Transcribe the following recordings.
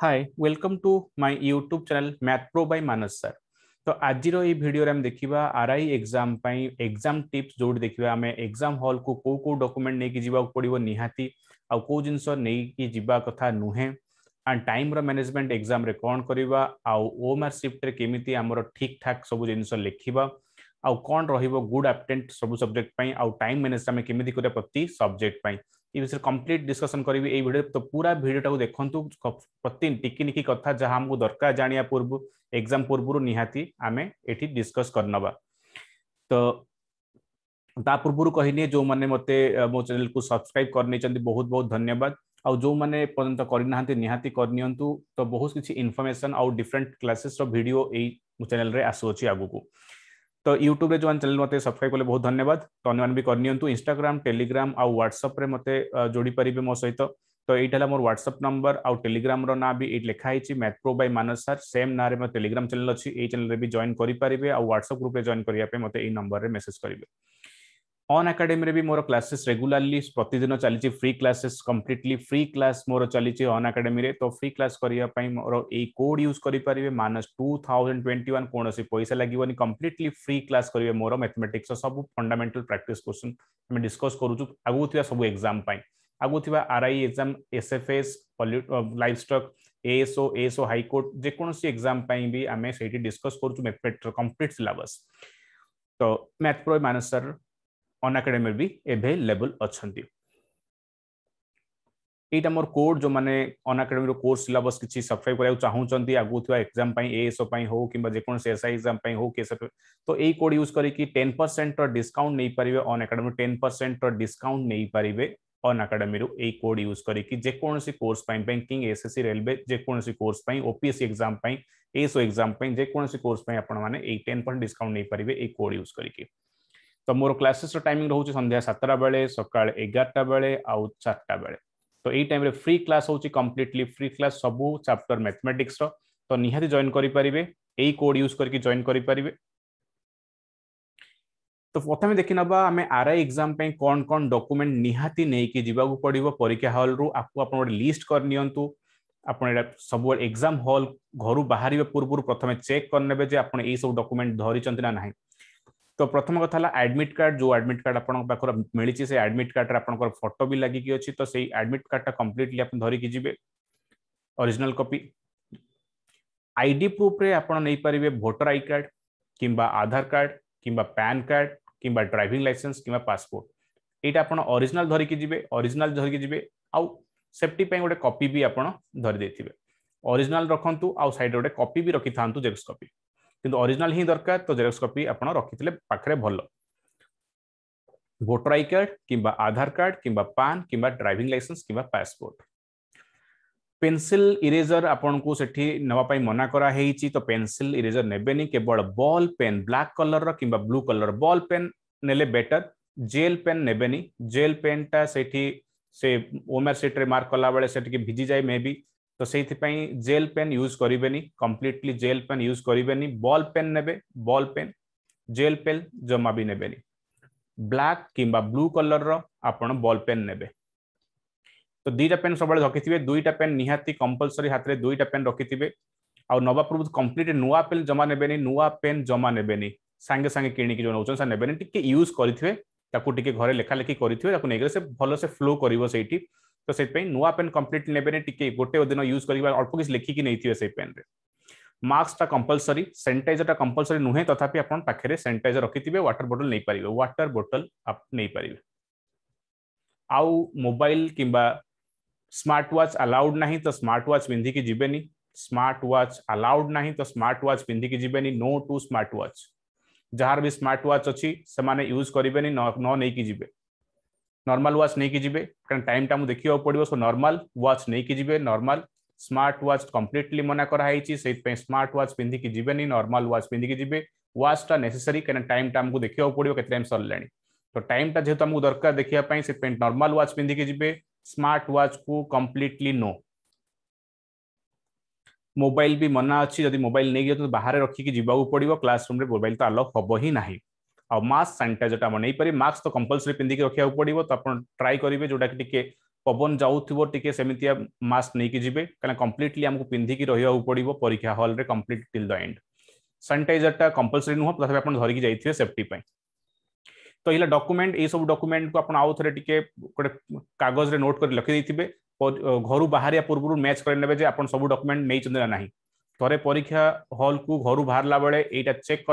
Hi welcome to my YouTube channel math pro by Manas sir तो आज video देखा R I exam exam tips जो देखा आम एक्जाम हल को कौ कौ डकुमेंट नहीं पड़ो नि आउ कौ जिन नहीं कथा नुहे एंड टाइम रेनेजमेंट एक्जाम कौन करवा आउ ओम आर सिफ्ट्रे केमी आम ठीक ठाक सब जिन लिखा आउ कौन रुड आपटेन्ट सब सब्जेक्ट आउ टाइम मैनेज आम के प्रति सब्जेक्ट विषय कम्प्लीट डिस्कसन करी ये भिडियो तो पूरा भिडटा को देखो प्रति टिकी निकी कथ जहाँ आमको दरकार जाना पूर्व एग्जाम पूर्व निहाती आम ये डिस्कस कर नवा तो ता पूर्व कही जो मैंने मत मो चेल को सब्सक्राइब कर बहुत बहुत धन्यवाद आ जो मैंने पर्यटन करना निहाती करनी तो बहुत किसी इनफर्मेसन आउ डिफरेन्ट क्लासेस रिड ये चेल्रे आसूँ आगे तो यूट्यूब जो मैंने चैनल मतलब सब्सक्राइब कले बहुत धन्यवाद तो अन्य भी करनी इनग्राम टेलीग्राम आउ ह्वाट्सअप्रे मत पारे मो सहित तो यही मोर ह्वाट्सअप नंबर आउ टेलीग्राम ना भी लिखाई math pro by Manas sir same ना मैं टेलीग्राम चैनल अच्छी चैनल में भी जॉन करेंगे आउ ह्वाट्सअप ग्रुप जॉन करने मतलब यही नंबर में मेसेज करेंगे अन् आकाडेमी भी मोर क्लासेस रेगुलाली प्रतिदिन चली free classes completely free class मोर चली अन् आकाडेमी तो फ्री क्लास करने मोर ये कोड यूज करेंगे Manas two thousand twenty one कौन पैसा लगे नहीं कंप्लीटली फ्री क्लास करेंगे मोर मैथमेटिक्स सब फंडामेटाल प्राक्ट क्वेश्चन आम डिस्कस करुँ आगू थ सब एक्जाम आगू थ R I exam S F S livestock ASO ASO high court जेकोसी एक्जाम भी आम से डिस्कस कर कंप्लीट सिलेबस तो math pro Manas sir Unacademy भी एभेलेबल अच्छा यहाँ मोर कोड जो मैंने अनाकाडेमी कोर्स सिलेबस किसी सब्सक्राइब कराया चाहूँ आगू थोड़ा एक्जाम एएसओ हो कि जेकोसी एस आई एक्जाम हो कि तो ये कोड यूज करके टेन परसेंट रिस्काउंट नहीं पारे अनाकाडेमी टेन परसेंट रिस्काउंट नहीं पारे अनाकाडेमी ये कोड यूज करकेकोसी course banking S S C railway जेकोसी course OPSC exam ASO exam जेकोसी कोर्स आप टेन परसेंट डिस्काउंट नहीं पारे ये कोड यूज करके ତ ମୋର କ୍ଲାସେସ୍ର ଟାଇମିଂ ରହୁଛି ସନ୍ଧ୍ୟା ସାତଟା ବେଳେ ସକାଳ ଏଗାରଟା ବେଳେ ଆଉ ଚାରିଟା ବେଳେ ତ ଏଇ ଟାଇମ୍ରେ ଫ୍ରି କ୍ଲାସ୍ ହେଉଛି କମ୍ପ୍ଲିଟଲି ଫ୍ରି କ୍ଲାସ୍ ସବୁ ଚାପ୍ଟର ମ୍ୟାଥମେଟିକ୍ସର ତ ନିହାତି ଜଏନ୍ କରିପାରିବେ ଏଇ କୋଡ୍ ୟୁଜ୍ କରିକି ଜଏନ୍ କରିପାରିବେ ତ ପ୍ରଥମେ ଦେଖିନେବା ଆମେ ଆର୍ ଆଇ ଏକ୍ଜାମ୍ ପାଇଁ କ'ଣ କ'ଣ ଡକୁମେଣ୍ଟ ନିହାତି ନେଇକି ଯିବାକୁ ପଡ଼ିବ ପରୀକ୍ଷା ହଲ୍ରୁ ଆକୁ ଆପଣ ଗୋଟେ ଲିଷ୍ଟ କରିନିଅନ୍ତୁ ଆପଣ ଏଇଟା ସବୁବେଳେ ଏକ୍ଜାମ୍ ହଲ୍ ଘରୁ ବାହାରିବା ପୂର୍ବରୁ ପ୍ରଥମେ ଚେକ୍ କରିନେବେ ଯେ ଆପଣ ଏଇ ସବୁ ଡକୁମେଣ୍ଟ ଧରିଛନ୍ତି ନା ନାହିଁ তো প্রথম কথা হল আডমিট কার্ড যে আডমিট কার্ড আপনার পাখে মিছে সেই আডমিট কার্ডে আপনার ফটো বি লাগিকি অছি তো সেই আডমিট কার্ডটা কমপ্লিটলি আপনি ধরিকি যাবে অরিজিনাল কপি আইডি প্রুফরে আপনার নেই পারিবে ভোটার আই কার্ড কিংবা আধার কার্ড কিংবা প্যান কার্ড কিংবা ড্রাইভিং লাইসেন্স কিংবা পাসপোর্ট এইটা আপনার অরিজিনাল ধরিকি যাবে অরিজিনাল ধরিকি যাবে আউ সেফটি পাই গোটে কপি বি আপনার ধরি দিয়ে অরিজিনাল রখন্তু আউ সাইড গোটে কপি বি রখি থাকু জেরক্স কপি किरिजनाल हिं दरकार तो जेरोक्स कपी आप रखी पाखे भल भोटर आई कार्ड कि आधार कार्ड कि पान कि ड्राइविंग लाइसेंस कि पासपोर्ट पेनसिल इरेजर आपको नापी मना कराई तो पेनसिल इरेजर ने केवल बल पेन ब्लाक कलर कि ब्लू कलर बल पेन ने बेटर जेल पेन ने जेल पेन पेनटा से ओमर रे मार्क कला बेल से भिजि जाए मे তো সেইপাই জেল পেন ইউজ করবেনি কমপ্লিটলি জেল পেন ইউজ করবেনি বল পেন নেবে বল পেন জেল পেন জমা বি নেবেনি ব্ল্যাক কিংবা ব্লু কলরর আপন বল পেন নেবে তো দুইটা পেন সবাই রকিথিবে দুইটা পেন নিহাতি কম্পলসরি হাতরে দুইটা পেন রকিথিবে ଆଉ ନେବା ପୂର୍ବରୁ କମ୍ପ୍ଲିଟ ନୂଆ ପେନ୍ ଜମା ନେବେନି ନୂଆ ପେନ୍ ଜମା ନେବେନି ସାଙ୍ଗେ ସାଙ୍ଗେ କିଣିକି ଯେଉଁ ନେଉଛନ୍ତି ସାର୍ ନେବେନି ଟିକେ ୟୁଜ୍ କରିଥିବେ ତାକୁ ଟିକେ ଘରେ ଲେଖାଲେଖି କରିଥିବେ ତାକୁ ନେଇକରି ସେ ଭଲସେ ଫ୍ଲୋ କରିବ ସେଇଠି तो से नुआ पेन कम्प्लीट ने गोटे दिन यूज कर अल्प किसी लिखिक नहीं थे पेन में मास्कटा कंपलसरी सानिटाइजर टा कंपलसरी नुहे तथापि आपने रखी थे वाटर बोटल नहीं पारे व्टर बोटल नहीं पारे आउ मोबाइल किंवा स्मार्ट वाच अलाउड ना तो स्मार्ट व्च पिंधिक स्मार्ट वाच अलाउड ना तो स्मार्ट व्च पिंधिक नो टू स्मार्ट व्च जहाँ भी स्मार्ट व्च अच्छी से यूज करेंगे न नहींक नर्माल व्च नहीं जी क्या टाइम टाइम देखा पड़ो सो नर्माल व्च नहीं नर्माल स्मार्ट व्च कम्प्लीटली मना कराई से स्मार्ट व्च पिंधिकी जी नर्माल व्च पिंधिकी जी व्चटा नेसेसरी कहीं टाइम टाइम को देखा पड़ो के टाइम सरले तो टाइम टा जेहतु आमको दरकार देखापी से नर्माल व्च पिंधिक जी स्मार्ट व्च को कम्प्लीटली नो मोबाइल भी मना अच्छी मोबाइल नहीं तो बाहर रखिक जवाब पड़ो क्लासरूम मोबाइल तो अलग हम ही ना मास्क सानिटाइजर टाइम नहीं पारे मास्क तो कंपलसरी पिंधिक रखा पड़ो तो आप ट्राए करेंगे जोटा कि पवन जाऊ सेमतिया मास्क नहीं जी क्या कंप्लीटली आमको पिंधिक रही पड़ो परीक्षा हल्रे complete till the end sanitiser टा कंपलसरी नुह तथा आप धरिकी जाइए सेफ्टी तो यह डकुमेंट यू डकुमेंट को आपड़ आउ थे टी गोटे कागज नोट कर रखी देते घर बाहर पूर्व मैच करेंगे आप सब डकुमेंट नहीं चाहिए ना थे परीक्षा हल को घर बाहर बेले या चेक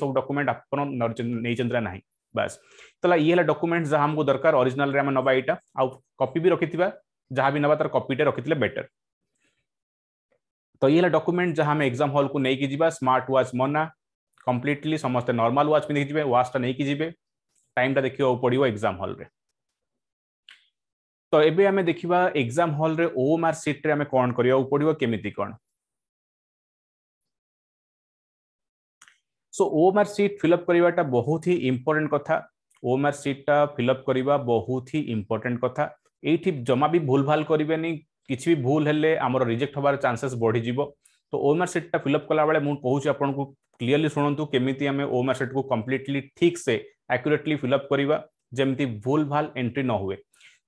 सब डक्यूमेंट आप नहीं बास तो ये डकुमेंट जहाँ आमको दरकार अरिजिनाल ना यहाँ आउ कपी भी रखी जहाँ भी ना तर कपीटे रखी बेटर तो ये डक्यूमेंट जहाँ एक्जाम हल को लेकिन जी स्मार्ट व्च मना कम्प्लीटली समस्त नर्माल व्वाच पिंधि जी व्चटा नहीं कि जी टाइमटा देखा पड़ो एक्जाम हल तो ये आम देखा एक्जाम हल्रे ओम आर सीट्रे कौन करवाक पड़ो कमी कौन সো ওএমআর সিট ফিলঅপ করিবাটা বহুত হি ইম্পর্টেন্ট কথা ওএমআর সিটটা ফিলঅপ করিবা বহুত হি ইম্পর্টেন্ট কথা এইটি জমা বি ভুলভাল করিবেনি কিছু বি ভুল হলে আমার রিজেক্ট হবার চান্সেস বড়িযিব তো ওএমআর সিটটা ফিলঅপ কলা বেলে মু কহুছি আপনকু ক্লিয়ারলি শুনন্তু কেমিতি আমি ওএমআর সিটকু কমপ্লিটলি ঠিক সে আকুরেটলি ফিলঅপ করিবা যেমতি ভুলভাল এন্ট্রি ন হুয়ে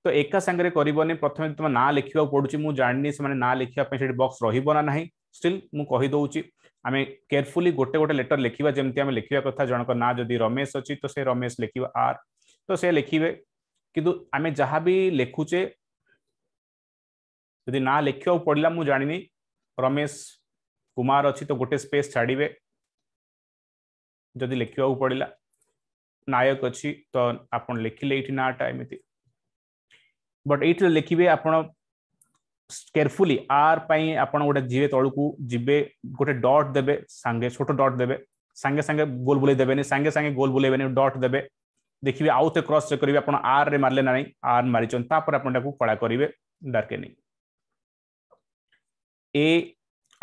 তো একা সাংরে করবনি প্রথমে তোমার না লিখবা পড়ুছি মু জানি সে না লিখবা সেটি বক্স রহব না না স্টিল মু কহিদি ଆମେ କେୟାରଫୁଲି ଗୋଟେ ଗୋଟେ ଲେଟର ଲେଖିବା ଯେମିତି ଆମେ ଲେଖିବା କଥା ଜଣଙ୍କ ନାଁ ଯଦି ରମେଶ ଅଛି ତ ସେ ରମେଶ ଲେଖିବା ଆର୍ ତ ସେ ଲେଖିବେ କିନ୍ତୁ ଆମେ ଯାହା ବି ଲେଖୁଛେ ଯଦି ନାଁ ଲେଖିବାକୁ ପଡ଼ିଲା ମୁଁ ଜାଣିନି ରମେଶ କୁମାର ଅଛି ତ ଗୋଟେ ସ୍ପେସ୍ ଛାଡ଼ିବେ ଯଦି ଲେଖିବାକୁ ପଡ଼ିଲା ନାୟକ ଅଛି ତ ଆପଣ ଲେଖିଲେ ଏଇଠି ନାଁଟା ଏମିତି ବଟ୍ ଏଇଠି ଲେଖିବେ ଆପଣ କେୟାରଫୁଲି ଆର୍ ପାଇଁ ଆପଣ ଗୋଟେ ଯିବେ ତଳକୁ ଯିବେ ଗୋଟେ ଡଟ୍ ଦେବେ ସାଙ୍ଗେ ଛୋଟ ଡଟ୍ ଦେବେ ସାଙ୍ଗେ ସାଙ୍ଗେ ଗୋଲ୍ ବୁଲେଇ ଦେବେନି ସାଙ୍ଗେ ସାଙ୍ଗେ ଗୋଲ୍ ବୁଲେଇବେନି ଡଟ୍ ଦେବେ ଦେଖିବେ ଆଉ ଥରେ କ୍ରସ୍ ଚେକ୍ କରିବେ ଆପଣ ଆର୍ ରେ ମାରିଲେ ନା ନାହିଁ ଆର୍ ମାରିଛନ୍ତି ତାପରେ ଆପଣ ତାକୁ କଳା କରିବେ ଡାର୍କେନିଂ ଏ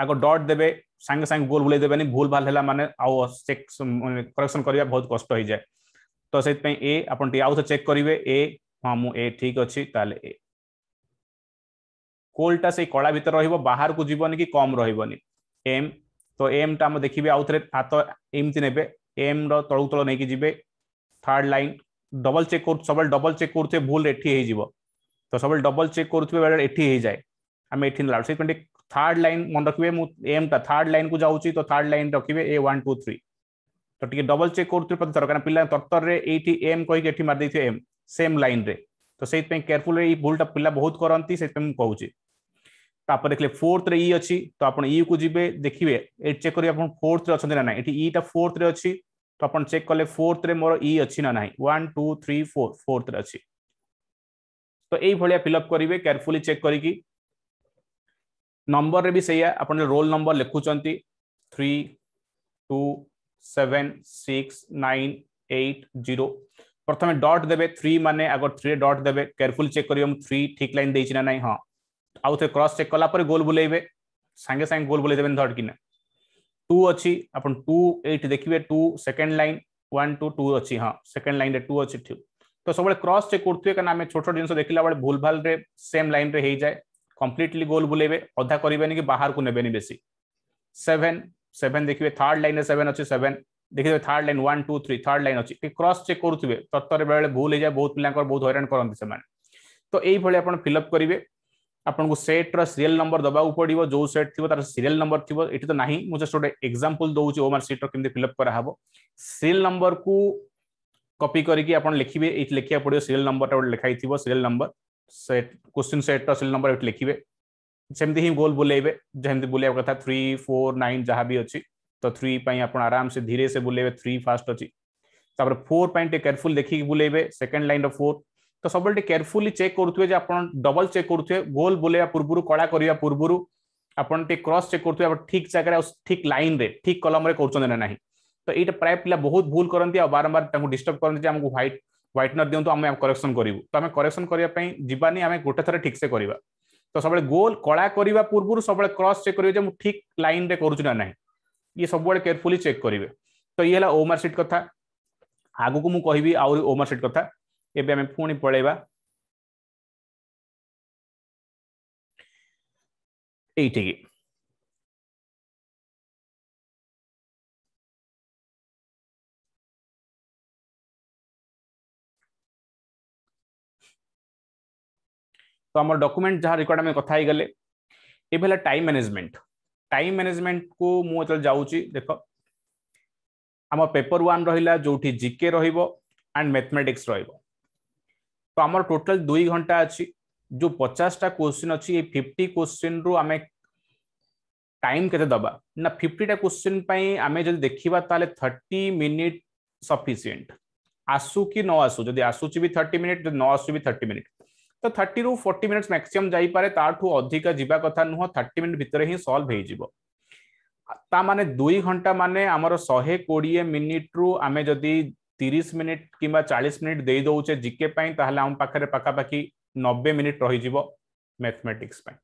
ଆଗ ଡଟ୍ ଦେବେ ସାଙ୍ଗେ ସାଙ୍ଗେ ଗୋଲ ବୁଲେଇ ଦେବେନି ଭୁଲ ଭାଲ ହେଲା ମାନେ ଆଉ ଚେକ୍ କରେକ୍ସନ କରିବା ବହୁତ କଷ୍ଟ ହେଇଯାଏ ତ ସେଥିପାଇଁ ଏ ଆପଣ ଟିକେ ଆଉ ଥରେ ଚେକ୍ କରିବେ ଏ ହଁ ମୁଁ ଏ ଠିକ୍ ଅଛି ତାହେଲେ ଏ কোলটা সেই কড়া ভিতরে রহব বাহারকু যিবনি কি কম রহবনি এম তো এমটা আমি দেখবে আউথরে হাত এমতি নেবে এম র তলু তল নেই যাবে থার্ড লাইন ডবল চেক করু সবাই ডবল চেক করুথে ভুল এটি হয়ে যাব তো সবাই ডবল চেক করুথে বেড়ে এটি হয়ে যায় আমি এটি নেলা সেইপাই থার্ড লাইন মনে রাখবে মু এমটা থার্ড লাইন কু যাচ্ছি তো থার্ড লাইন রাখবে এ ওয়ান টু থ্রি তো টিকে ডবল চেক করুথে প্রতি থর কারণ পিলা তরতরে এইটি এম কইকে এটি মারি দিয়ে এম সেম লাইন রে তো সেইপাই কেয়ারফুল এই ভুলটা পিলা বহুত করতে সেইপাই মু तापर देखले फोर्थ रे ई तो आप ई को जिबे देखिबे ए चेक कर फोर्थ रे ना नै एठी फोर्थ रे अछि तो आपण चेक करले फोर्थ रे मोर ई अच्छी ना नै 1 2 3 4 फोर्थ रे अछि तो एई भलिया फिल अप केयरफुली चेक कर नंबर रे भी सेया आपण रोल नंबर लिखु three two seven six nine eight zero प्रथम डट डॉट थ्री मान माने अगर 3 डॉट केयरफुल चेक कर 3 ठीक लाइन देछि ना नै আউথে क्रॉस चेक कला पर गोल बुलेबे संगे संगे गोल बुले देबेन धड़किना 2 अछि अपन 2 8 देखिबे 2 सेकंड लाइन 1 2 2 अछि हां सेकंड लाइन रे 2 अछि ठीक तो सबले क्रॉस चेक करथुए कारण आमे छोट छोट जिनस देखिला बड़े भूल भाल रे सेम लाइन रे हेई जाय कंप्लीटली गोल बुलेबे अधा करिवेनी कि बाहर को नेबेनी बेसी 7 7 देखिबे थर्ड लाइन रे 7 अछि 7 देखिबे थर्ड लाइन 1 2 3 थर्ड लाइन अछि क्रॉस चेक करथुए तत्तर बेले भूल हे जाय बहुत पिलांकर बहुत हैरान करंती से माने तो एई भले आपण फिल अप करिवे आपको सेट रियल नंबर देवाक पड़ो जो सेट थी तार सीरीयल नंबर थी ये तो ना मुझे गोटे एक्जामपल दूसरी ओ मार सीट्र कमी फिलअप कराव सीरीयल नंबर को कपी करके लिखे ये लिखा पड़ो सीरीयल नंबर गोटे लिखाई थी serial number set question set real number लिखे सेमती ही गोल बुलेबे जमी बुलाइब कथ थ्री फोर नाइन जहाँ भी अच्छी तो थ्री आप आराम से धीरे से बुलेबे थ्री फास्ट अच्छी फोर पर केयरफुल देखिए बुलेबे सेकेंड लाइन रोर तो सब केयरफुल चेक करुए डबल चेक करुए गोल बोलवा पूर्व कड़ा करने पूर्व आप क्रस चेक कर ठीक जगह ठीक लाइन में ठीक कलम कर ना तो ये प्राय पिला बहुत भूल करते बारंबार डिस्टर्ब करते आमको ह्वैट ह्वैटनर दिवत आम करेक्शन करूँ तो आम करेक्शन करने जी आम गोटे थर ठीक से करवा तो सब गोल कला करने पूर्व सब क्रस चेक करेंगे मुझे ठीक लाइन रे कर ना ये सब केयरफुल चेक करेंगे तो ये ओमर सीट कथ आगे को मुझे कहि सीट कथा ଏବେ ଆମେ ପୁଣି ପଳେଇବା ଏଇଠିକି तो आम डकुमेंट जहाँ रिकॉर्ड में कथा ही गले ये टाइम मैनेजमेंट टाइम मैनेजमेंट को मुझे जाऊँ देख आम पेपर वन रहा जो जिके रोड मैथमेटिक्स रोक तो आम टोटाल दुई घंटा अच्छी जो पचासटा क्वेश्चन अच्छी फिफ्टी क्वेश्चन रु आम टाइम के दबा ना फिफ्टीटा क्वेश्चन आम जब देखा तो थर्टी मिनिट सफिसीयंट आसू कि न आसु जब आसूँ भी थर्टी मिनिट न आसू भी थर्टी मिनिट तो थर्टी रु फोर्टी मिनिट्स मैक्सीम जापे अधिक जावा कथा नुह थर्टी मिनिट भितर ही सल्व हो ता माने दुई घंटा माने आमर शहे कोड़े मिनिट्रु आम जदि তিরিশ মিনিট কিংবা চাଳିশ মিনিট দেই দেউছে জিକେ ପାଇଁ ତାହେଲେ ଆମ ପାଖରେ ପାଖାପାଖି ନବେ ମିନିଟ୍ ରହିଯିବ ମ୍ୟାଥମେଟିକ୍ସ ପାଇଁ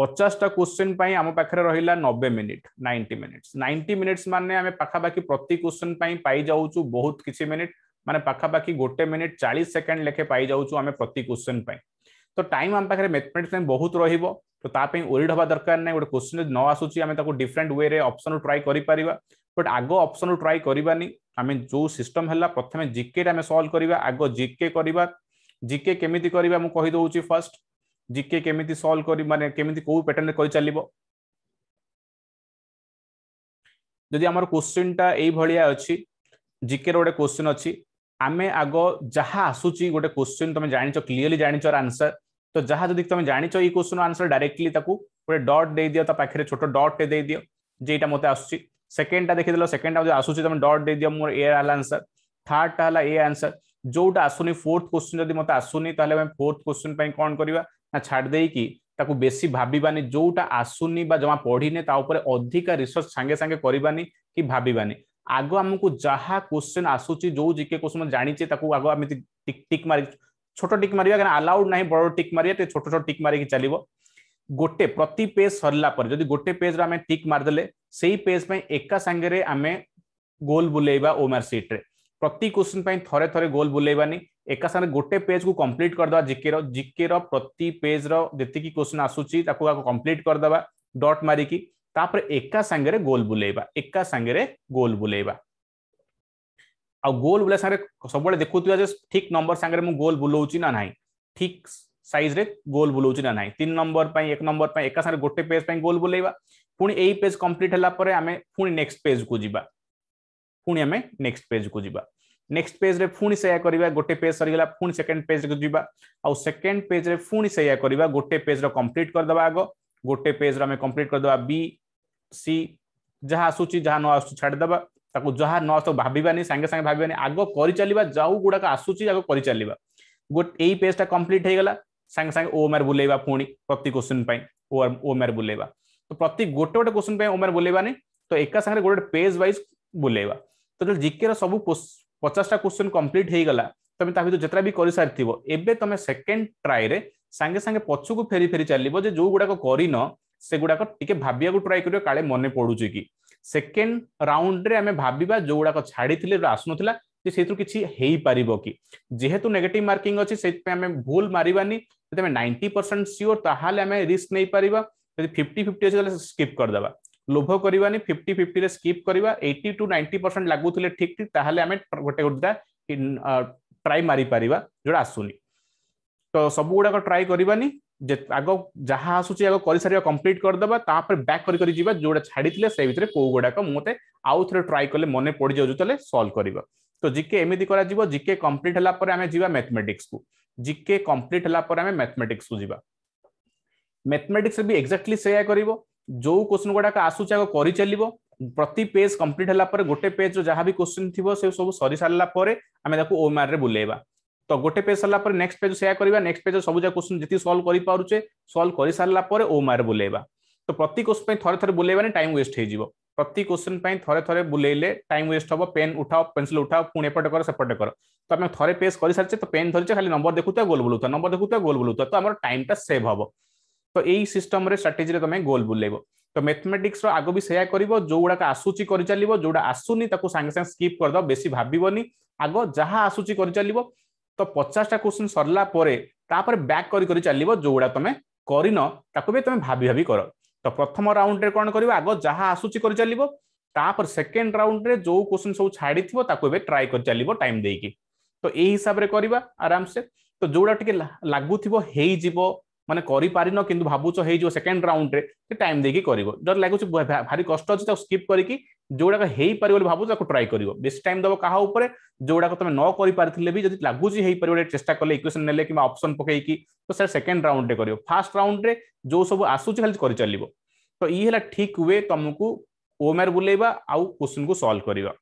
ପଚାଶଟା କ୍ୱେଶ୍ଚିନ୍ ପାଇଁ ଆମ ପାଖରେ ରହିଲା ନବେ minute ninety minutes ninety minutes ମାନେ ଆମେ ପାଖାପାଖି ପ୍ରତି କ୍ୱେଶ୍ଚିନ୍ ପାଇଁ ପାଇଯାଉଛୁ ବହୁତ କିଛି ମିନିଟ୍ ମାନେ ପାଖାପାଖି ଗୋଟେ ମିନିଟ୍ ଚାଳିଶ ସେକେଣ୍ଡ ଲେଖେ ପାଇଯାଉଛୁ ଆମେ ପ୍ରତି କ୍ୱେଶ୍ଚିନ୍ ପାଇଁ ତ ଟାଇମ୍ ଆମ ପାଖରେ ମ୍ୟାଥମେଟିକ୍ସ ପାଇଁ ବହୁତ ରହିବ ତ ତା ପାଇଁ ଓରିଡ୍ ହେବା ଦରକାର ନାହିଁ ଗୋଟେ କ୍ୱେଶ୍ଚିନ୍ ଯଦି ନ ଆସୁଛି ଆମେ ତାକୁ ଡିଫରେଣ୍ଟ ୱେରେ ଅପସନ୍ ଟ୍ରାଏ କରିପାରିବା ବଟ୍ ଆଗ ଅପସନ୍ ଟ୍ରାଏ କରିବାନି আমি ଯେଉଁ ସିଷ୍ଟମ୍ ହେଲା ପ୍ରଥମେ ଜିକେଟା ଆମେ ସଲ୍ଭ କରିବା ଆଗ ଜିକେ କରିବା ଜିକେ କେମିତି କରିବା ମୁଁ କହିଦେଉଛି ଫାର୍ଷ୍ଟ ଜିକେ କେମିତି ସଲ୍ଭ କରି ମାନେ କେମିତି କେଉଁ ପ୍ୟାଟର୍ନରେ କରି ଚାଲିବ ଯଦି ଆମର କୋଶ୍ଚିନ୍ଟା ଏଇଭଳିଆ ଅଛି ଜିକେର ଗୋଟେ କୋଶ୍ଚିନ୍ ଅଛି ଆମେ ଆଗ ଯାହା ଆସୁଛି ଗୋଟେ କୋଶ୍ଚିନ୍ ତମେ ଜାଣିଛ କ୍ଲିୟରଲି ଜାଣିଛ ଆନ୍ସର ତ ଯାହା ଯଦି ତମେ ଜାଣିଛ ଏଇ କୋଶ୍ଚିନ୍ର ଆନ୍ସର ଡାଇରେକ୍ଟଲି ତାକୁ ଗୋଟେ ଡଟ୍ ଦେଇଦିଅ ତା ପାଖରେ ଛୋଟ ଡଟ୍ଟେ ଦେଇଦିଅ ଯେ ଏଇଟା ମୋତେ ଆସୁଛି सेकेंड टा देखीद सेकेंड टा तुम डट दे दिव मोर एयर आंसर थार्ड टा है ए आंसर जो आसुनी फोर्थ क्वेश्चन जब मत आसुनी तो फोर्थ क्वेश्चन कौन करवा छाड़ दे कि बेस भावानी जो आसुनी जमा पढ़ी तापर अधिक रिसर्च सांगे सांगे करवानी कि भावानी आग आमको जहाँ क्वेश्चन आसूसी जो जिके क्वेश्चन जाचे आग आम टिक टिक मार छोट टिक मार क्या अलाउड ना बड़ टिक मारे छोट छोट टिक मारिक चलो गोटे प्रति पेज सरला जो गोटे पेज रे टिक मारदे सही पेज पे एका सांगे आम गोल बुलेबा ओमर सीट रे प्रति क्वेश्चन पे थरे थरे गोल बुलेबानी एका सांगे गोटे पेज को कंप्लीट कर दबा जिके रो जिके रो प्रति पेज रो जतिकी क्वेश्चन आसुची ताको का कंप्लीट कर दबा डॉट मारी की तापर एका सांगे गोल बुलेबा एका सांगे गोल बुलेबा आ गोल बुले सारे सबले देखुतु तो जे ठीक नंबर सांगे मु गोल बुलौची ना नाही ठीक साइज रे गोल बुलौची ना नाही 3 नंबर पे 1 नंबर पे एका सांगे गोटे पेज पे गोल बुलेबा पुणी यही पेज कम्प्लीट है आम पुणी नेक्स्ट पेज को जी पुणी आम नेक्स्ट पेज को जी नेक्स्ट पेज रे पुणी सेया करिबा गोटे पेज सरीगला पुणी सेकंड पेज को जीवा आ सेकंड पेज रे पुणी सेया करिबा गोटे पेज रो कंप्लीट कर दबा आगो गोटे पेज रो हमें कंप्लीट कर दबा बी सी जहां आसुची जहां न आसु छाड़ दबा ताको जहां न आसु भाबीबानी संगे संगे भाबीबानी आगो करि चलिबा जाउ गुडा का आसुची आगो करि चलिबा गोट एई पेज ता कंप्लीट हेगला संगे संगे ओ मार बुलेबा पुणी प्रति क्वेश्चन पई ओ मार बुलेबा ତ ପ୍ରତି ଗୋଟେ ଗୋଟେ କ୍ୱେଶ୍ଚନ ପାଇଁ ଓମାନେ ବୁଲେଇବାନି ତ ଏକା ସାଙ୍ଗରେ ଗୋଟେ ଗୋଟେ ପେଜ୍ ୱାଇଜ୍ ବୁଲେଇବା ତ ଯୋଉ ଜିକେର ସବୁ ପଚାଶଟା କୋଶ୍ଚିନ୍ କମ୍ପ୍ଲିଟ୍ ହେଇଗଲା ତମେ ତା ଭିତରେ ଯେତେଟା ବି କରିସାରିଥିବ ଏବେ ତମେ ସେକେଣ୍ଡ ଟ୍ରାଏରେ ସାଙ୍ଗେ ସାଙ୍ଗେ ପଛକୁ ଫେରି ଫେରି ଚାଲିବ ଯେ ଯୋଉ ଗୁଡାକ କରିନ ସେଗୁଡାକ ଟିକେ ଭାବିବାକୁ ଟ୍ରାଏ କରିବ କାଳେ ମନେ ପଡୁଛି କି ସେକେଣ୍ଡ ରାଉଣ୍ଡରେ ଆମେ ଭାବିବା ଗୁଡ଼ାକ ଛାଡ଼ିଥିଲେ ଆସୁନଥିଲା ଯେ ସେଥିରୁ କିଛି ହେଇପାରିବ କି ଯେହେତୁ ନେଗେଟିଭ ମାର୍କିଂ ଅଛି ସେଥିପାଇଁ ଆମେ ଭୁଲ ମାରିବାନି ଯଦି ଆମେ ନାଇଣ୍ଟି ପରସେଣ୍ଟ ସିଓର ତାହେଲେ ଆମେ ରିସ୍କ ନେଇପାରିବା ଯଦି ଫିଫ୍ଟି ଫିଫ୍ଟି ଅଛି ତାହେଲେ ସ୍କିପ୍ କରିଦେବା ଲୋଭ କରିବାନି ଫିଫ୍ଟି ଫିଫ୍ଟିରେ ସ୍କିପ୍ କରିବା ଏଇଟି ଟୁ ନାଇଣ୍ଟି ପରସେଣ୍ଟ ଲାଗୁଥିଲେ ଠିକ୍ ଠିକ୍ ତାହେଲେ ଆମେ ଗୋଟେ ଗୋଟା ଟ୍ରାଏ ମାରିପାରିବା ଯୋଉଟା ଆସୁନି ତ ସବୁ ଗୁଡ଼ାକ ଟ୍ରାଏ କରିବାନି ଯେ ଆଗ ଯାହା ଆସୁଛି ଆଗ କରିସାରିବା କମ୍ପ୍ଲିଟ୍ କରିଦେବା ତାପରେ ବ୍ୟାକ୍ କରି କରି ଯିବା ଯୋଉଟା ଛାଡ଼ିଥିଲେ ସେଇ ଭିତରେ କୋଉ ଗୁଡ଼ାକ ମୋତେ ଆଉ ଥରେ ଟ୍ରାଏ କଲେ ମନେ ପଡ଼ିଯାଉଛି ତାହେଲେ ସଲ୍ଭ କରିବା ତ ଜିକେ ଏମିତି କରାଯିବ ଜିକେ କମ୍ପ୍ଲିଟ୍ ହେଲା ପରେ ଆମେ ଯିବା ମ୍ୟାଥମେଟିକ୍ସକୁ ଜିକେ କମ୍ପ୍ଲିଟ୍ ହେଲା ପରେ ଆମେ ମ୍ୟାଥମେଟିକ୍ସକୁ ଯିବା ମ୍ୟାଥମେଟିକ୍ସରେ ବି ଏକ୍ଜାକ୍ଟଲି ସେଇଆ କରିବ ଯୋଉ କୋଶ୍ଚିନ୍ ଗୁଡାକ ଆସୁଛି ଆଗ କରି ଚାଲିବ ପ୍ରତି ପେଜ୍ କମ୍ପ୍ଲିଟ୍ ହେଲା ପରେ ଗୋଟେ ପେଜ୍ର ଯାହା ବି କୋଶ୍ଚିନ୍ ଥିବ ସେ ସବୁ ସରି ସାରିଲା ପରେ ଆମେ ତାକୁ ଓ ମାର୍ରେ ବୁଲେଇବା ତ ଗୋଟେ ପେଜ୍ ସରିଲା ପରେ ନେକ୍ସଟ ପେଜ୍ ସେୟା କରିବା ନେକ୍ସଟ ପେଜ୍ ସବୁ ଯାକ କୋଶ୍ଚିନ୍ ଯେତିକି ସଲ୍ଭ କରିପାରୁଛେ ସଲ୍ଭ କରିସାରିଲା ପରେ ଓ ମାର୍ରେ ବୁଲେଇବା ତ ପ୍ରତି କୋଶ୍ଚିନ୍ ପାଇଁ ଥରେ ଥରେ ବୁଲେଇବାନି ଟାଇମ୍ ୱେଷ୍ଟ ହେଇଯିବ ପ୍ରତି କୋଶ୍ଚିନ୍ ପାଇଁ ଥରେ ଥରେ ବୁଲେଇଲେ ଟାଇମ୍ ୱେଷ୍ଟ ହବ ପେନ୍ ଉଠାଅ ପେନ୍ସିଲ୍ ଉଠାଅ ପୁଣି ଏପଟେ କର ସେପଟେ କର ତ ଆମେ ଥରେ ପେଜ୍ କରିସାରିଛେ ତ ପେନ୍ ଧରିଛେ ଖାଲି ନମ୍ବର ଦେଖୁଥିବା ଗୋଲ ବୁଲୁଥିବା ନମ୍ବର ଦେଖୁଥିବା ଗୋଲ ବୁଲୁଥିବା ତ ଆମର ଟାଇମ୍ଟା ସେଭ୍ ହବ तो ଏଇ ସିଷ୍ଟମରେ ଷ୍ଟ୍ରାଟେଜିରେ ତମେ ଗୋଲ ବୁଲେଇବ ତ ମ୍ୟାଥମେଟିକ୍ସର ଆଗ ବି ସେୟା କରିବ ଯୋଉଗୁଡାକ ଆସୁଛି କରିଚାଲିବ ଯୋଉଟା ଆସୁନି ତାକୁ ସାଙ୍ଗେ ସାଙ୍ଗେ ସ୍କିପ୍ କରିଦେବ ବେଶୀ ଭାବିବନି ଆଗ ଯାହା ଆସୁଛି କରିଚାଲିବ ତ ପଚାଶଟା କୋଶ୍ଚିନ୍ ସରିଲା ପରେ ତାପରେ ବ୍ୟାକ୍ କରି କରି ଚାଲିବ ଯୋଉଗୁଡା ତମେ କରିନ ତାକୁ ବି ତମେ ଭାବି ଭାବି କର ତ ପ୍ରଥମ ରାଉଣ୍ଡରେ କ'ଣ କରିବ ଆଗ ଯାହା ଆସୁଛି କରି ଚାଲିବ ତାପରେ ସେକେଣ୍ଡ ରାଉଣ୍ଡରେ ଯୋଉ କୋଶ୍ଚିନ୍ ସବୁ ଛାଡ଼ିଥିବ ତାକୁ ଏବେ ଟ୍ରାଏ କରି ଚାଲିବ ଟାଇମ୍ ଦେଇକି ତ ଏଇ ହିସାବରେ କରିବା ଆରାମସେ ତ ଯୋଉଟା ଟିକେ ଲାଗୁଥିବ ହେଇଯିବ मानते कर भावु हो सेकेंड राउंड में टाइम देखिए कर लगुच भारी कष्ट अच्छे स्कीप करी जो हो पार भावुक ट्राए कर बेस टाइम दब क्या उपर गुड़ाक तुम न करें भी जब लगुच चेस्टा कले इक्वेसन ने कि अप्सन पकईकि तो सर सेकेंड राउंड कर फास्ट राउंड में जो सब आसूच खाली कर चलो तो ये ठीक वे तुमको ओमेर बुलेवा आउ क्वेश्चन को सल्व करवा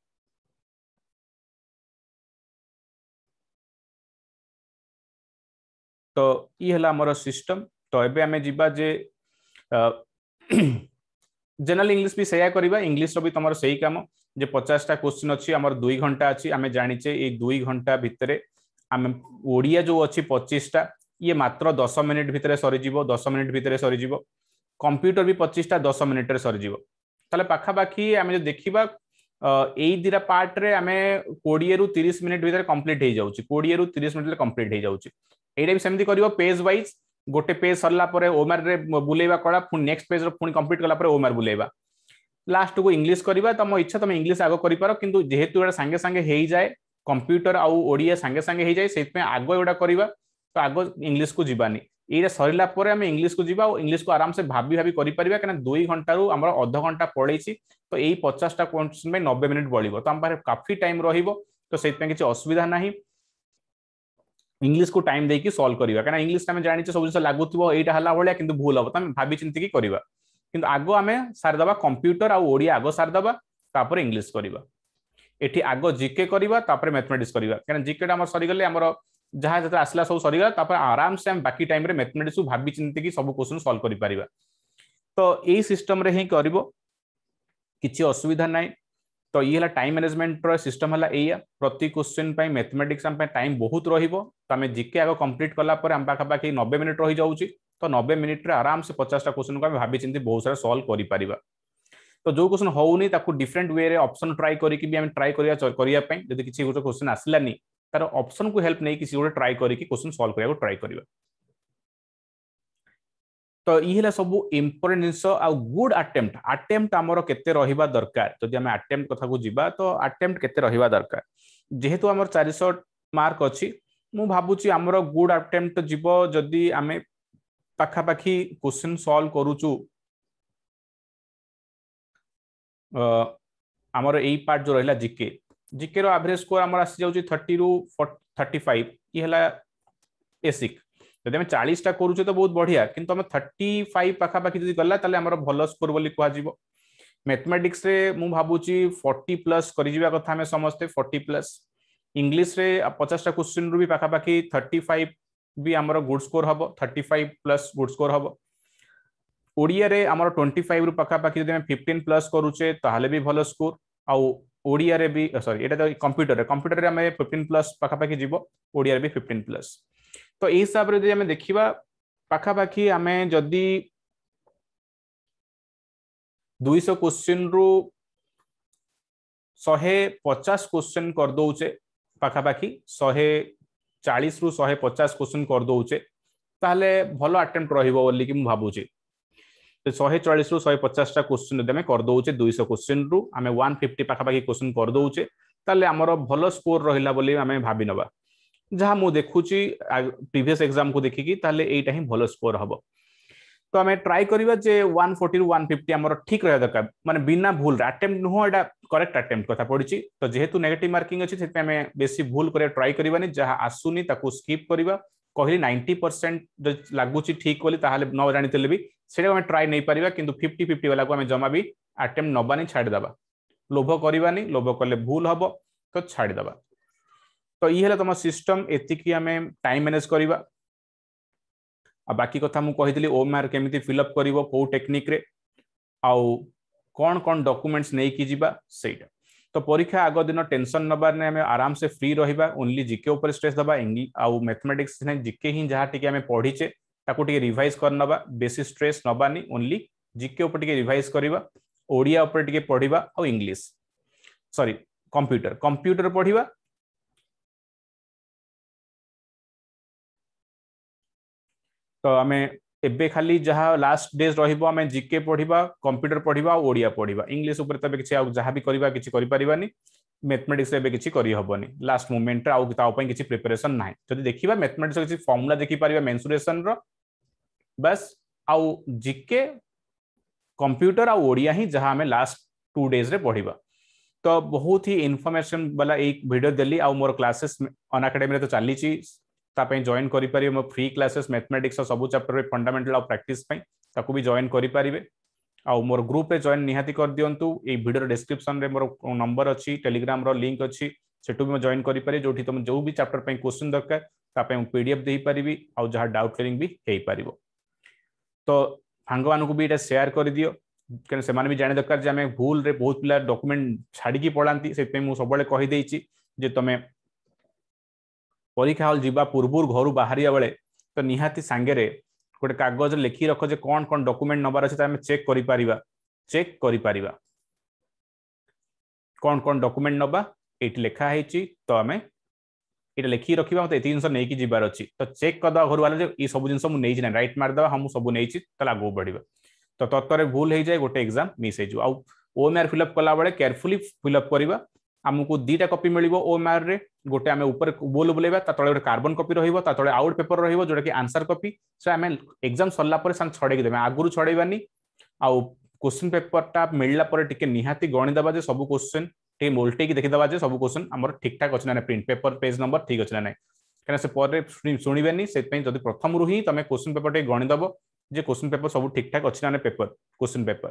তো ଇ ହେଲା ଆମର ସିଷ୍ଟମ ତ ଏବେ ଆମେ ଯିବା ଯେ ଜେନେରାଲ ଇଂଲିଶ ବି ସେଇଆ କରିବା ଇଂଲିଶର ବି ତମର ସେଇ କାମ ଯେ ପଚାଶଟା କୋଶ୍ଚିନ୍ ଅଛି ଆମର ଦୁଇ ଘଣ୍ଟା ଅଛି ଆମେ ଜାଣିଛେ ଏଇ ଦୁଇ ଘଣ୍ଟା ଭିତରେ ଆମେ ଓଡ଼ିଆ ଯେଉଁ ଅଛି ପଚିଶଟା ଇଏ ମାତ୍ର ଦଶ ମିନିଟ୍ ଭିତରେ ସରିଯିବ ଦଶ ମିନିଟ୍ ଭିତରେ ସରିଯିବ କମ୍ପ୍ୟୁଟର ବି ପଚିଶଟା ଦଶ ମିନିଟ୍ରେ ସରିଯିବ ତାହେଲେ ପାଖାପାଖି ଆମେ ଯଦି ଦେଖିବା ଏଇ ଦୁଇଟା ପାର୍ଟରେ ଆମେ କୋଡିଏରୁ ତିରିଶ ମିନିଟ୍ ଭିତରେ କମ୍ପ୍ଲିଟ୍ ହେଇଯାଉଛି କୋଡିଏରୁ ତିରିଶ ମିନିଟ୍ରେ କମ୍ପ୍ଲିଟ୍ ହେଇଯାଉଛି ଏଇଟା ବି ସେମିତି କରିବ ପେଜ୍ ୱାଇଜ୍ ଗୋଟେ ପେଜ୍ ସରିଲା ପରେ ଓମାରରେ ବୁଲେଇବା କଳା ପୁଣି ନେକ୍ସଟ ପେଜ୍ର ପୁଣି କମ୍ପ୍ଲିଟ୍ କଲା ପରେ ଓମାର ବୁଲେଇବା ଲାଷ୍ଟକୁ ଇଂଲିଶ କରିବା ତମ ଇଚ୍ଛା ତମେ ଇଂଲିଶ ଆଗ କରିପାର କିନ୍ତୁ ଯେହେତୁ ଏଇଟା ସାଙ୍ଗେ ସାଙ୍ଗେ ହେଇଯାଏ କମ୍ପ୍ୟୁଟର ଆଉ ଓଡ଼ିଆ ସାଙ୍ଗେ ସାଙ୍ଗେ ହେଇଯାଏ ସେଇଥିପାଇଁ ଆଗ ଏଗୁଡ଼ା କରିବା ତ ଆଗ ଇଂଲିଶକୁ ଯିବାନି এইটা সরিলা পরে আমি ইংলিশকু যা ইংলিশকু আরামসে ভাবি ভাবি করে করিপারা কিনা দুই ঘন্টার আমার অধ ঘন্টা পড়াইছি তো এই পচাশটা কোশ্চিন পাই নবে মিনিট বলিব তো আমার কাফি টাইম রহব তো সেই কিছু অসুবিধা না ইংলিশকু টাইম দিয়ে সলভ করা কিনা ইংলিশ আমি জাঁচে সব জিনিস লাগুথিব এইটা হল ভাইয়া কিন্তু ভুল হব তো আমি ভাবি চিন্তি করা কিন্তু আগ আমি সারিদেবা কম্পুটর আড়িয়া আগ সারিদেবা তাপরে ইংলিশ করা এটি আগ জিকে করা তাপরে ম্যাথমেটিক্স করা কেন জিকেটা আমার সরিগলে আমার जहाँ जो आसला सब सरगला आराम से तो तो आम बाकी टाइम मैथमेटिक्स भाभी चिंतिक सब क्वेश्चन सल्व कर तो यही सिस्टम हिं कर किसी असुविधा ना तो ये टाइम मैनेजमेंट रिस्टम है या प्रति क्वेश्चन मैथमेटिक्स टाइम बहुत रमें जिके आगे कम्प्लीट कलापर आम पाखापाखि नबे मिनिट रही जाऊँगी तो नबे मिनिट्रे आराम से पचासटा क्वेश्चन को भाभी चिंती बहुत सारे सल्व कर करपर तो जो क्वेश्चन होनी डिफरेन्ट वे अप्सन ट्राए करके ट्राए करवाई किसी गोटे क्वेश्चन आसलानी ତାର ଅପସନ୍ ହେଲ୍ପ ନେଇକି କିଛି ଗୋଟେ ଟ୍ରାଏ କରିକି କୋଶ୍ଚିନ୍ ସଲ୍ଭ କରିବାକୁ ଟ୍ରାଏ କରିବା ତ ଇଏ ହେଲା ସବୁ ଇମ୍ପୋର୍ଟାଣ୍ଟ ଜିନିଷ ଆଉ ଗୁଡ୍ ଆଟେମ୍ପ୍ଟ ଆଟେମ୍ପ୍ଟ ଆମର କେତେ ରହିବା ଦରକାର ଯଦି ଆମେ ଆଟେମ୍ପ୍ଟ କଥାକୁ ଯିବା ତ ଆଟେମ୍ପ୍ଟ କେତେ ରହିବା ଦରକାର ଯେହେତୁ ଆମର ଚାରିଶହ ମାର୍କ ଅଛି ମୁଁ ଭାବୁଛି ଆମର ଗୁଡ୍ ଆଟେମ୍ପ୍ଟ ଯିବ ଯଦି ଆମେ ପାଖାପାଖି କୋଶ୍ଚିନ୍ ସଲ୍ଭ କରୁଛୁ ଆମର ଏଇ ପାର୍ଟ ଯୋଉ ରହିଲା ଜିକେ ଜିକେର ଆଭରେଜ ସ୍କୋର ଆମର ଆସିଯାଉଛି ଥର୍ଟିରୁ ଥାର୍ଟି ଫାଇଭ୍ ଇଏ ହେଲା ଏସିକ୍ ଯଦି ଆମେ ଚାଳିଶଟା କରୁଛେ ତ ବହୁତ ବଢିଆ କିନ୍ତୁ ଆମେ ଥାର୍ଟି ଫାଇଭ୍ ପାଖାପାଖି ଯଦି ଗଲା ତାହେଲେ ଆମର ଭଲ ସ୍କୋର ବୋଲି କୁହାଯିବ ମ୍ୟାଥମେଟିକ୍ସରେ ମୁଁ ଭାବୁଛି ଫର୍ଟି ପ୍ଲସ୍ କରିଯିବା କଥା ଆମେ ସମସ୍ତେ ଫର୍ଟି ପ୍ଲସ୍ ଇଂଲିଶରେ ପଚାଶଟା କ୍ୱେଶ୍ଚିନ୍ରୁ ବି ପାଖାପାଖି ଥାର୍ଟି ଫାଇଭ୍ ବି ଆମର ଗୁଡ୍ ସ୍କୋର ହବ thirty five plus good score ହବ ଓଡ଼ିଆରେ ଆମର ଟ୍ୱେଣ୍ଟି ଫାଇଭ୍ରୁ ପାଖାପାଖି ଯଦି ଆମେ ଫିଫ୍ଟିନ୍ ପ୍ଲସ୍ କରୁଛେ ତାହେଲେ ବି ଭଲ ସ୍କୋର ଆଉ ओडिया रे भी सॉरी एटा तो कंप्यूटर रे कंप्यूटर रे हमें 15 प्लस पाखा पाखी जीवो ओडिया रे भी 15 प्लस तो ए हिसाब रे जे हमें देखिबा पाखा पाखी हमें जदी 200 क्वेश्चन रो 150 क्वेश्चन कर दोउचे पाखा पाखी 140 रो 150 क्वेश्चन कर दोउचे ताले भलो अटेम्प्ट रहइबो बोली कि मु भाबू छी तो शहे चालीस रु शे पचास क्वेश्चन जब करदे दुईश क्वेश्चन रु आम वन फिफ्टी पाखापाखी क्वेश्चन करदे आम भल स्कोर रहा आम ना जहाँ मुझे देखुची प्रिभस एक्जाम को देखिकी ता ही भल स्कोर हम तो आम ट्राए करवा वन फोर्टी रू वन फिफ्टी आम ठीक रहा दरकार मानते बिना भूल आटेम नुह करेक्ट आटेम क्या पड़ी तो जेहे नेगेट मार्किंग अच्छे से आम बे भूल कर ट्राए करें जहाँ आसूनी स्कीप करवा कहली नाइंटी परसेंट जो लगुच ठीक बोली न जानते भी सेटा ट्राए नहीं पार कि फिफ्टी फिफ्टी वाला को जमा भी आटेम नवानी छाड़देव लोभ करवानी लोभ कले भूल हम तो छाड़ दबा तो ये तुम सिस्टम एति टाइम मैनेज करवा बाकी कथा मुझे ओम आर के फिलअप कर कौ टेक्निक्रे आ डकुमेंट्स नहीं कि सहीटा तो परीक्षा आग दिन टेनसन नबार नहीं आम आराम से फ्री रही ओनली जिके ऊपर स्ट्रेस दबा इंग आउ मैथमेटिक्स जिके ही जहाँ टी आम पढ़ीचे ताकि रिभाइज कर ना बेसी स्ट्रेस नवानी ओनली जिके उपर टे रिभाइज करवा ओडिया उपर टे पढ़ा आउ इंग्लीश सरी कंप्यूटर कंप्यूटर पढ़ा तो आम एबे खाली जहाँ लास्ट डेज रमें जिके पढ़ा कंप्यूटर पढ़ा ओडिया पढ़ा इंग्लीश तेज किसी जहाँ भी करवा किसी करानी मैथमेटिक्स किसी करहबनी लास्ट मुमेंट आई किसी प्रिपेरेसन ना जब देखा मैथमेटिक्स किसी फर्मुला देखिपर मेन्सुरेसन बस आउ जिके कंप्यूटर आउ ओडिया ही जहाँ आम लास्ट टू डेज रे पढ़ा तो बहुत ही इनफर्मेशन वाला एक भिड देली आउ मोर क्लासेस अन आकाडेमी तो चली जॉइन करें मो फ्री क्लासेस मैथमेटिक्स सब चैप्टर फंडामेंटाल आउ प्राक्ट भी जॉइन करें आउ मोर ग्रुप रे जॉइन निहाति कर दिंतु ये भिडर डिस्क्रिप्शन रे मोर नंबर अच्छी टेलीग्राम रो लिंक अछि सेटु भी जॉइन करें जोठी तुम तो जो भी चैप्टर क्वेश्चन दरकार पीडीएफ दे पारि आउ जहां डाउट क्लियरिंग भी हो पार ତ ସାଙ୍ଗମାନଙ୍କୁ ବି ଏଇଟା ସେୟାର କରିଦିଅ କାରଣ ସେମାନେ ବି ଜାଣିବା ଦରକାର ଯେ ଆମେ ଭୁଲରେ ବହୁତ ପିଲା ଡକୁମେଣ୍ଟ ଛାଡ଼ିକି ପଳାନ୍ତି ସେଥିପାଇଁ ମୁଁ ସବୁବେଳେ କହିଦେଇଛି ଯେ ତମେ ପରୀକ୍ଷା ହଲ୍ ଯିବା ପୂର୍ବରୁ ଘରୁ ବାହାରିବା ବେଳେ ତ ନିହାତି ସାଙ୍ଗରେ ଗୋଟେ କାଗଜରେ ଲେଖି ରଖ ଯେ କ'ଣ କ'ଣ ଡକୁମେଣ୍ଟ ନେବାର ଅଛି ତାହା ଆମେ ଚେକ୍ କରିପାରିବା ଚେକ୍ କରିପାରିବା କ'ଣ କ'ଣ ଡକୁମେଣ୍ଟ ନେବା ଏଇଠି ଲେଖା ହେଇଛି ତ ଆମେ ये लिखी रखा मतलब ये जिन नहीं जबार अच्छे तो चेक करदे घर वाले ये सब जिन मुझे रईट मारद हाँ मुझे सब नहीं तो आगू बढ़े तो तत्व भूल हो जाए गोटे एक्जाम मिस हो ओम आर फिलअप कला बेल केयरफुली फिलअप करवा आमको दुटा कपी मिल ओम आर रे गोटे आम बोल बुले तेल गोटे कार्बन कपी रहा तेल आउट पेपर रही रोज जो आंसर कपी से आम एक्जाम सरला छड़े देवे आगुरी छड़ेबानी आउ क्वेश्चन पेपर टा मिलला गणीदे सब क्वेश्चन ଟିକେ ଓଲଟେଇକି ଦେଖିଦେବା ଯେ ସବୁ କ୍ୱେଶ୍ଚନ୍ ଆମର ଠିକ୍ଠାକ୍ ଅଛି ନା ନାହିଁ ପ୍ରିଣ୍ଟ ପେପର ପେଜ୍ ନମ୍ବର ଠିକ୍ ଅଛି ନା ନାହିଁ କାହିଁକିନା ସେ ପରେ ଶୁଣିବେନି ସେଥିପାଇଁ ଯଦି ପ୍ରଥମରୁ ହିଁ ତମେ କ୍ୱେଶ୍ଚନ୍ ପେପର ଟିକେ ଗଣିଦେବ ଯେ କ୍ୱେଶ୍ଚନ୍ ପେପର ସବୁ ଠିକ୍ଠାକ୍ ଅଛି ନା ନାହିଁ ପେପର କ୍ୱେଶ୍ଚନ୍ ପେପର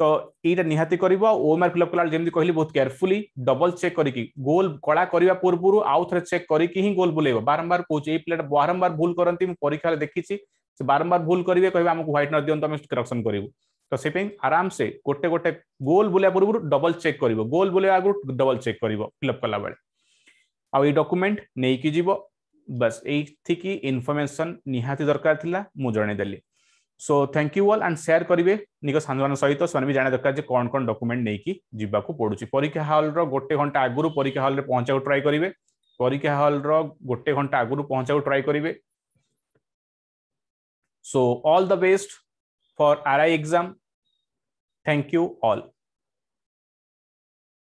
ତ ଏଇଟା ନିହାତି କରିବ ଓ ମାର୍କ ଫିଲ୍ଅପ୍ କଲା ଯେମିତି କହିଲି ବହୁତ କେୟାରଫୁଲି ଡବଲ ଚେକ୍ କରିକି ଗୋଲ କଳା କରିବା ପୂର୍ବରୁ ଆଉ ଥରେ ଚେକ୍ କରିକି ହିଁ ଗୋଲ ବୁଲେଇବ ବାରମ୍ବାର କହୁଛି ଏଇ ପିଲାଟା ବାରମ୍ବାର ଭୁଲ କରନ୍ତି ମୁଁ ପରୀକ୍ଷାରେ ଦେଖିଛି ସେ ବାରମ୍ବାର ଭୁଲ କରିବେ କହିବେ ଆମକୁ ହ୍ୱାଇଟନର୍ ଦିଅନ୍ତୁ ଆମେ କରେକ୍ସନ୍ କରିବୁ ତ ସେ ପାଇଁ ଆରାମସେ ଗୋଟେ ଗୋଟେ ଗୋଲ୍ ବୁଲିବା ପୂର୍ବରୁ ଡବଲ୍ ଚେକ୍ କରିବ ଗୋଲ୍ ବୁଲିବା ଆଗରୁ ଡବଲ୍ ଚେକ୍ କରିବ ଫିଲ୍ଅପ୍ କଲାବେଳେ ଆଉ ଏଇ ଡକୁମେଣ୍ଟ ନେଇକି ଯିବ ବାସ୍ ଏଇଠିକି ଇନଫର୍ମେସନ୍ ନିହାତି ଦରକାର ଥିଲା ମୁଁ ଜଣେଇଦେଲି so thank you all and share କରିବେ ନିଜ ସାଙ୍ଗମାନଙ୍କ ସହିତ ସେମାନେ ବି ଜାଣିବା ଦରକାର ଯେ କ'ଣ କ'ଣ ଡକୁମେଣ୍ଟ ନେଇକି ଯିବାକୁ ପଡ଼ୁଛି ପରୀକ୍ଷା ହଲ୍ର ଗୋଟେ ଘଣ୍ଟା ଆଗରୁ ପରୀକ୍ଷା ହଲ୍ରେ ପହଞ୍ଚିବାକୁ ଟ୍ରାଏ କରିବେ ପରୀକ୍ଷା ହଲ୍ର ଗୋଟେ ଘଣ୍ଟା ଆଗରୁ ପହଞ୍ଚିବାକୁ ଟ୍ରାଏ କରିବେ so all the best for RI exam Thank you all.